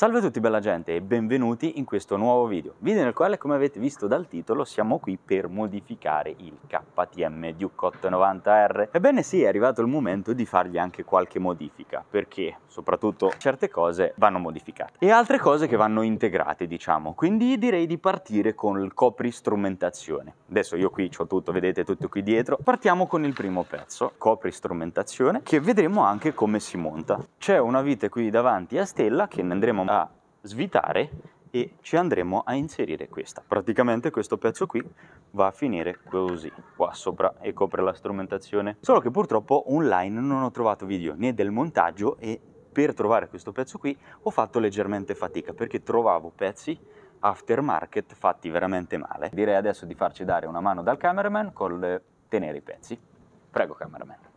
Salve a tutti bella gente e benvenuti in questo nuovo video, video nel quale come avete visto dal titolo siamo qui per modificare il KTM Duke 90 r Ebbene sì, è arrivato il momento di fargli anche qualche modifica, perché soprattutto certe cose vanno modificate e altre cose che vanno integrate diciamo, quindi direi di partire con il copristrumentazione. Adesso io qui ho tutto, vedete tutto qui dietro. Partiamo con il primo pezzo, copristrumentazione, che vedremo anche come si monta. C'è una vite qui davanti a stella che ne andremo a a svitare e ci andremo a inserire questa. Praticamente questo pezzo qui va a finire così, qua sopra e copre la strumentazione. Solo che purtroppo online non ho trovato video né del montaggio e per trovare questo pezzo qui ho fatto leggermente fatica perché trovavo pezzi aftermarket fatti veramente male. Direi adesso di farci dare una mano dal cameraman col tenere i pezzi. Prego cameraman.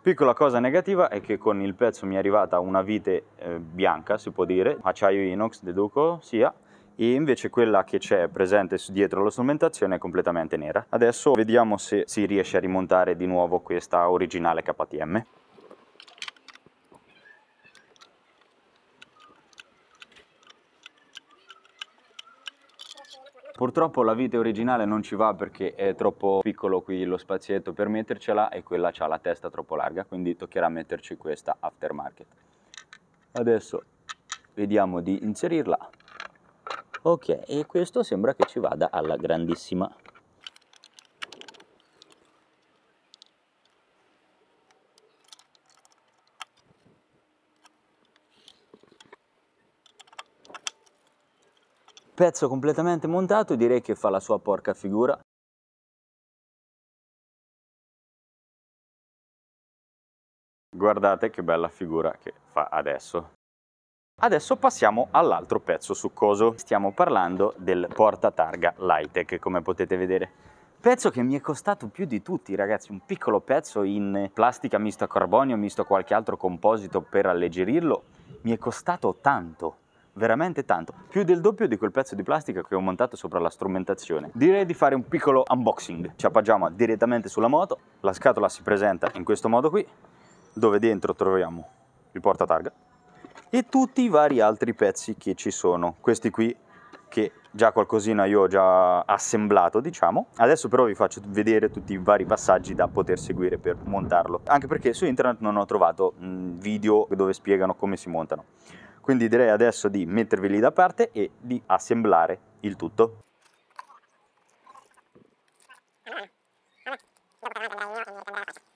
Piccola cosa negativa è che con il pezzo mi è arrivata una vite eh, bianca, si può dire, acciaio inox, deduco sia, e invece quella che c'è presente dietro la strumentazione è completamente nera. Adesso vediamo se si riesce a rimontare di nuovo questa originale KTM. Purtroppo la vite originale non ci va perché è troppo piccolo qui lo spazietto per mettercela e quella ha la testa troppo larga, quindi toccherà metterci questa aftermarket. Adesso vediamo di inserirla. Ok, e questo sembra che ci vada alla grandissima. Pezzo completamente montato, direi che fa la sua porca figura. Guardate che bella figura che fa adesso. Adesso passiamo all'altro pezzo succoso. Stiamo parlando del portatarga Lightech, come potete vedere. Pezzo che mi è costato più di tutti, ragazzi, un piccolo pezzo in plastica misto a carbonio, misto a qualche altro composito per alleggerirlo, mi è costato tanto veramente tanto, più del doppio di quel pezzo di plastica che ho montato sopra la strumentazione. Direi di fare un piccolo unboxing, ci appoggiamo direttamente sulla moto, la scatola si presenta in questo modo qui, dove dentro troviamo il portatarga e tutti i vari altri pezzi che ci sono, questi qui che già qualcosina io ho già assemblato diciamo adesso però vi faccio vedere tutti i vari passaggi da poter seguire per montarlo anche perché su internet non ho trovato video dove spiegano come si montano quindi direi adesso di mettervi lì da parte e di assemblare il tutto. Thank you.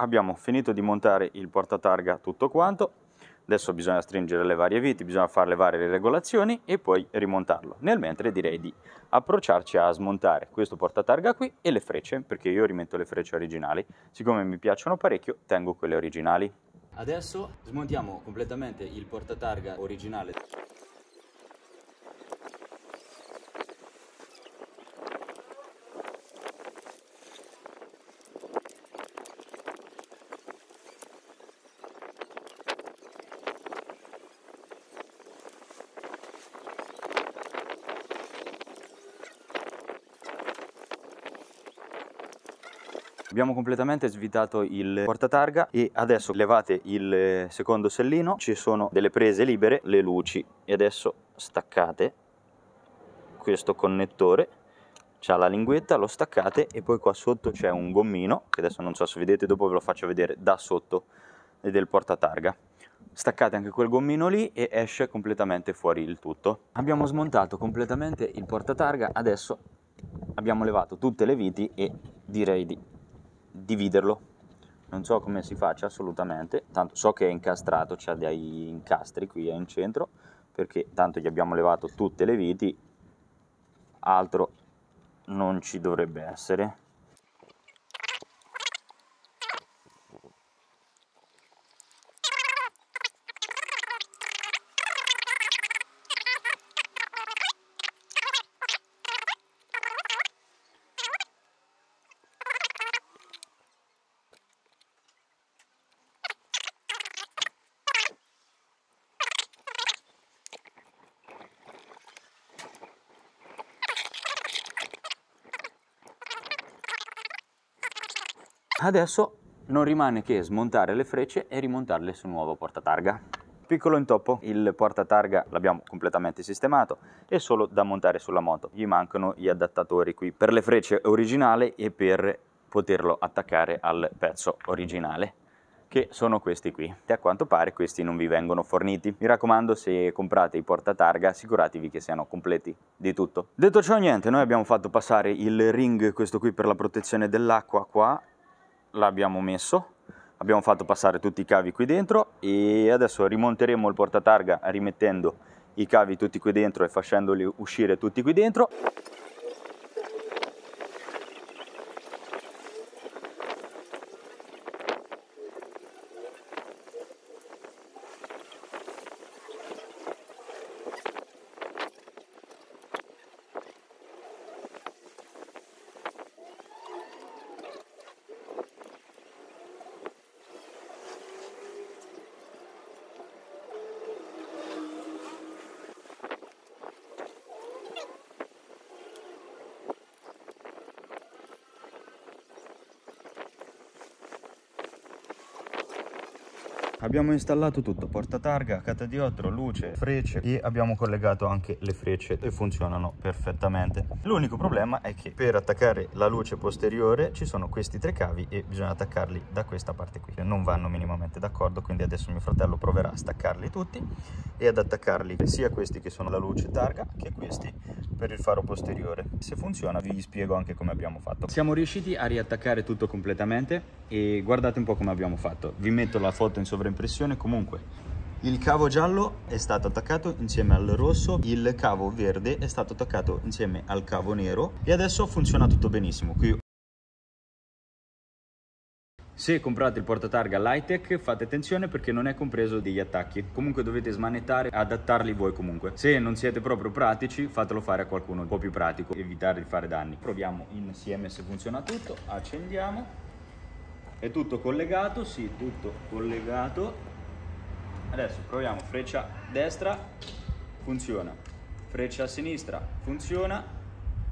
abbiamo finito di montare il portatarga tutto quanto, adesso bisogna stringere le varie viti, bisogna fare le varie regolazioni e poi rimontarlo. Nel mentre direi di approcciarci a smontare questo portatarga qui e le frecce, perché io rimetto le frecce originali, siccome mi piacciono parecchio tengo quelle originali. Adesso smontiamo completamente il portatarga originale. Abbiamo completamente svitato il portatarga e adesso levate il secondo sellino, ci sono delle prese libere, le luci e adesso staccate questo connettore c'ha la linguetta, lo staccate e poi qua sotto c'è un gommino che adesso non so se vedete, dopo ve lo faccio vedere da sotto del portatarga staccate anche quel gommino lì e esce completamente fuori il tutto. Abbiamo smontato completamente il portatarga, adesso abbiamo levato tutte le viti e direi di dividerlo. Non so come si faccia assolutamente, tanto so che è incastrato, c'ha dei incastri qui in centro, perché tanto gli abbiamo levato tutte le viti, altro non ci dovrebbe essere. Adesso non rimane che smontare le frecce e rimontarle sul nuovo portatarga. Piccolo intoppo, il portatarga l'abbiamo completamente sistemato, è solo da montare sulla moto. Gli mancano gli adattatori qui per le frecce originali e per poterlo attaccare al pezzo originale che sono questi qui e a quanto pare questi non vi vengono forniti mi raccomando se comprate i portatarga assicuratevi che siano completi di tutto detto ciò niente noi abbiamo fatto passare il ring questo qui per la protezione dell'acqua qua l'abbiamo messo abbiamo fatto passare tutti i cavi qui dentro e adesso rimonteremo il portatarga rimettendo i cavi tutti qui dentro e facendoli uscire tutti qui dentro Abbiamo installato tutto, porta targa, catadiotro, luce, frecce e abbiamo collegato anche le frecce e funzionano perfettamente. L'unico problema è che per attaccare la luce posteriore ci sono questi tre cavi e bisogna attaccarli da questa parte qui. Cioè, non vanno minimamente d'accordo, quindi adesso mio fratello proverà a staccarli tutti e ad attaccarli sia questi che sono la luce targa che questi per il faro posteriore. Se funziona vi spiego anche come abbiamo fatto. Siamo riusciti a riattaccare tutto completamente e guardate un po' come abbiamo fatto. Vi metto la foto in sovrimento impressione comunque. Il cavo giallo è stato attaccato insieme al rosso, il cavo verde è stato attaccato insieme al cavo nero e adesso funziona tutto benissimo. Qui se comprate il portatarga Lightech fate attenzione perché non è compreso degli attacchi. Comunque dovete smanettare, adattarli voi comunque. Se non siete proprio pratici fatelo fare a qualcuno un po' più pratico, evitare di fare danni. Proviamo insieme se funziona tutto, accendiamo. È tutto collegato, sì, tutto collegato. Adesso proviamo freccia destra, funziona. Freccia sinistra, funziona.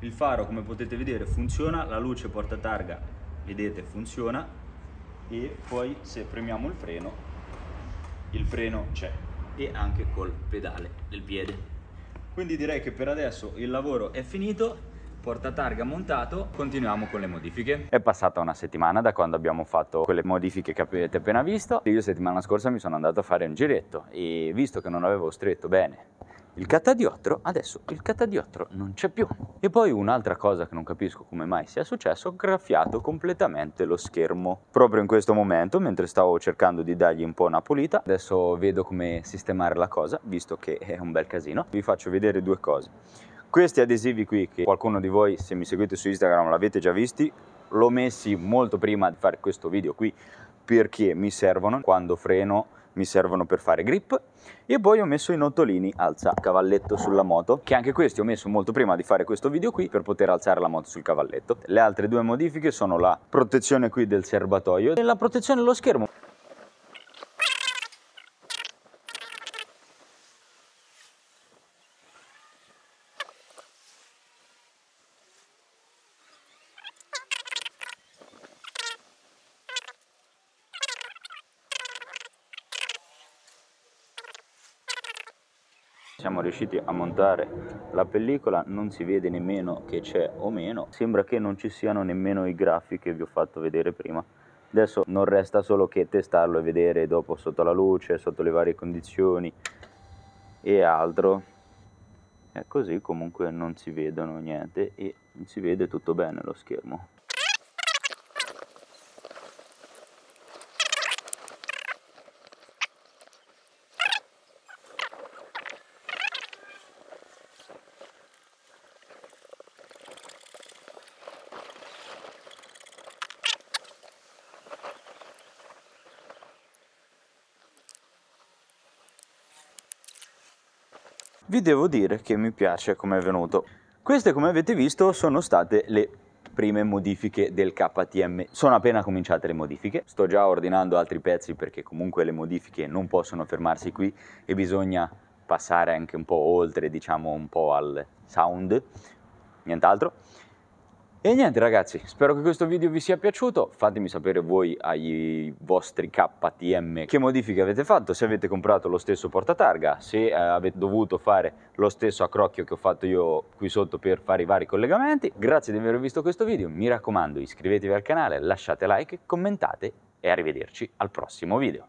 Il faro, come potete vedere, funziona. La luce porta targa vedete, funziona. E poi se premiamo il freno, il freno c'è. E anche col pedale del piede. Quindi direi che per adesso il lavoro è finito portatarga montato continuiamo con le modifiche. È passata una settimana da quando abbiamo fatto quelle modifiche che avete appena visto. Io settimana scorsa mi sono andato a fare un giretto e visto che non avevo stretto bene il catadiottro, adesso il catadiottro non c'è più. E poi un'altra cosa che non capisco come mai sia successo, ho graffiato completamente lo schermo. Proprio in questo momento, mentre stavo cercando di dargli un po' una pulita, adesso vedo come sistemare la cosa, visto che è un bel casino. Vi faccio vedere due cose. Questi adesivi qui, che qualcuno di voi se mi seguite su Instagram l'avete già visti, l'ho messi molto prima di fare questo video qui perché mi servono quando freno, mi servono per fare grip e poi ho messo i nottolini alza cavalletto sulla moto che anche questi ho messo molto prima di fare questo video qui per poter alzare la moto sul cavalletto. Le altre due modifiche sono la protezione qui del serbatoio e la protezione dello schermo. Siamo riusciti a montare la pellicola, non si vede nemmeno che c'è o meno, sembra che non ci siano nemmeno i graffi che vi ho fatto vedere prima. Adesso non resta solo che testarlo e vedere dopo sotto la luce, sotto le varie condizioni e altro. E così comunque non si vedono niente e si vede tutto bene lo schermo. vi devo dire che mi piace come è venuto. Queste come avete visto sono state le prime modifiche del KTM. Sono appena cominciate le modifiche, sto già ordinando altri pezzi perché comunque le modifiche non possono fermarsi qui e bisogna passare anche un po' oltre, diciamo un po' al sound, nient'altro. E niente ragazzi, spero che questo video vi sia piaciuto, fatemi sapere voi ai vostri KTM che modifiche avete fatto, se avete comprato lo stesso portatarga, se eh, avete dovuto fare lo stesso accrocchio che ho fatto io qui sotto per fare i vari collegamenti. Grazie di aver visto questo video, mi raccomando iscrivetevi al canale, lasciate like, commentate e arrivederci al prossimo video.